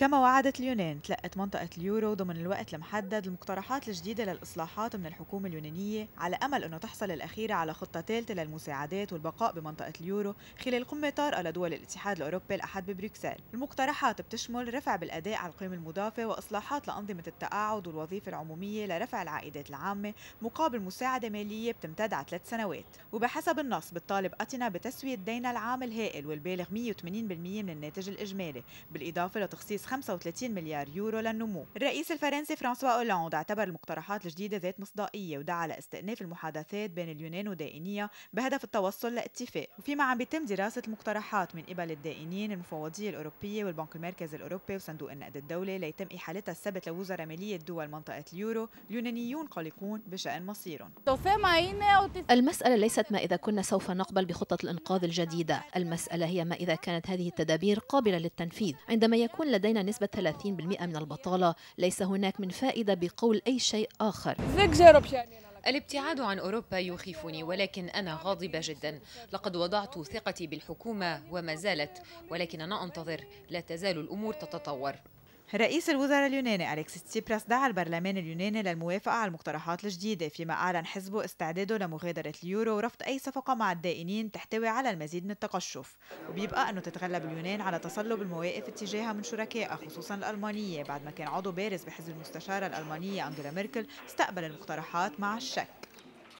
كما وعدت اليونان تلقت منطقة اليورو ضمن الوقت المحدد المقترحات الجديدة للإصلاحات من الحكومة اليونانية على أمل أنه تحصل الأخيرة على خطة ثالثة للمساعدات والبقاء بمنطقة اليورو خلال قمة طارئة لدول الاتحاد الأوروبي الأحد ببروكسل المقترحات بتشمل رفع بالأداء على القيمة المضافة وإصلاحات لأنظمة التقاعد والوظيفة العمومية لرفع العائدات العامة مقابل مساعدة مالية بتمتد على ثلاث سنوات وبحسب النص بتطالب أتينا بتسوية دينها العام الهائل والبالغ 180% من الناتج الإجمالي بالإضافة لتخصيص 35 مليار يورو للنمو الرئيس الفرنسي فرانسوا أولاند اعتبر المقترحات الجديدة ذات مصداقية ودعا لاستئناف المحادثات بين اليونان ودائنية بهدف التوصل لاتفاق وفيما عم بيتم دراسة المقترحات من قبل الدائنين المفوضية الأوروبية والبنك المركزي الأوروبي وصندوق النقد الدولي ليتم إحالتها السبت لوزراء مالية دول منطقة اليورو اليونانيون قلقون بشأن مصيرهم المسألة ليست ما إذا كنا سوف نقبل بخطة الإنقاذ الجديدة المسألة هي ما إذا كانت هذه التدابير قابلة للتنفيذ عندما يكون لدينا نسبة 30% من البطالة ليس هناك من فائدة بقول أي شيء آخر الابتعاد عن أوروبا يخيفني ولكن أنا غاضبة جدا لقد وضعت ثقتي بالحكومة وما زالت ولكن أنا أنتظر لا تزال الأمور تتطور رئيس الوزراء اليوناني أليكسيس تسيبراس دعا البرلمان اليوناني للموافقة على المقترحات الجديدة فيما أعلن حزبه استعداده لمغادرة اليورو ورفض أي صفقة مع الدائنين تحتوي على المزيد من التقشف وبيبقى أنه تتغلب اليونان على تصلب المواقف اتجاهها من شركائها خصوصا الألمانية بعد ما كان عضو بارز بحزب المستشارة الألمانية أنجلا ميركل استقبل المقترحات مع الشك